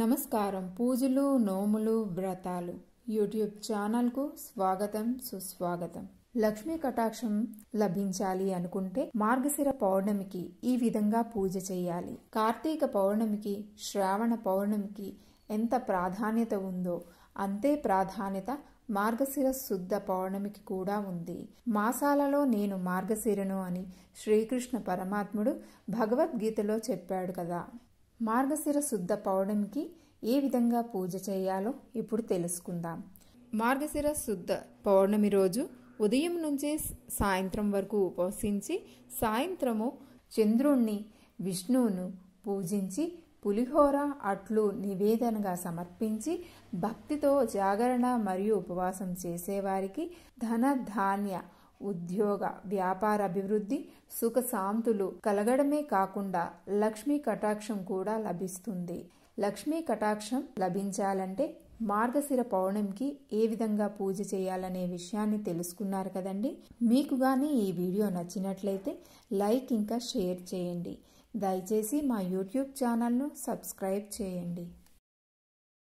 నమస్కారం పూజలు నోములు వ్రతాలు యూట్యూబ్ ఛానల్కు స్వాగతం సుస్వాగతం లక్ష్మీ కటాక్షం లభించాలి అనుకుంటే మార్గశిర పౌర్ణమికి ఈ విధంగా పూజ చేయాలి కార్తీక పౌర్ణమికి శ్రావణ పౌర్ణమికి ఎంత ప్రాధాన్యత ఉందో అంతే ప్రాధాన్యత మార్గశిర శుద్ధ పౌర్ణమికి కూడా ఉంది మాసాలలో నేను మార్గశిరను అని శ్రీకృష్ణ పరమాత్ముడు భగవద్గీతలో చెప్పాడు కదా మార్గశిర శుద్ధ పౌర్ణమికి ఏ విధంగా పూజ చేయాలో ఇప్పుడు తెలుసుకుందాం మార్గశిర శుద్ధ పౌర్ణమి రోజు ఉదయం నుంచే సాయంత్రం వరకు ఉపవసించి సాయంత్రము చంద్రుణ్ణి విష్ణువును పూజించి పులిహోర అట్లు నివేదనగా సమర్పించి భక్తితో జాగరణ మరియు ఉపవాసం చేసేవారికి ధన ధాన్య ఉద్యోగ వ్యాపార అభివృద్ధి సుఖశాంతులు కలగడమే కాకుండా లక్ష్మీ కటాక్షం కూడా లభిస్తుంది లక్ష్మీ కటాక్షం లభించాలంటే మార్గశిర పౌర్ణమికి ఏ విధంగా పూజ చేయాలనే విషయాన్ని తెలుసుకున్నారు కదండి మీకు కానీ ఈ వీడియో నచ్చినట్లయితే లైక్ ఇంకా షేర్ చేయండి దయచేసి మా యూట్యూబ్ ఛానల్ను సబ్స్క్రైబ్ చేయండి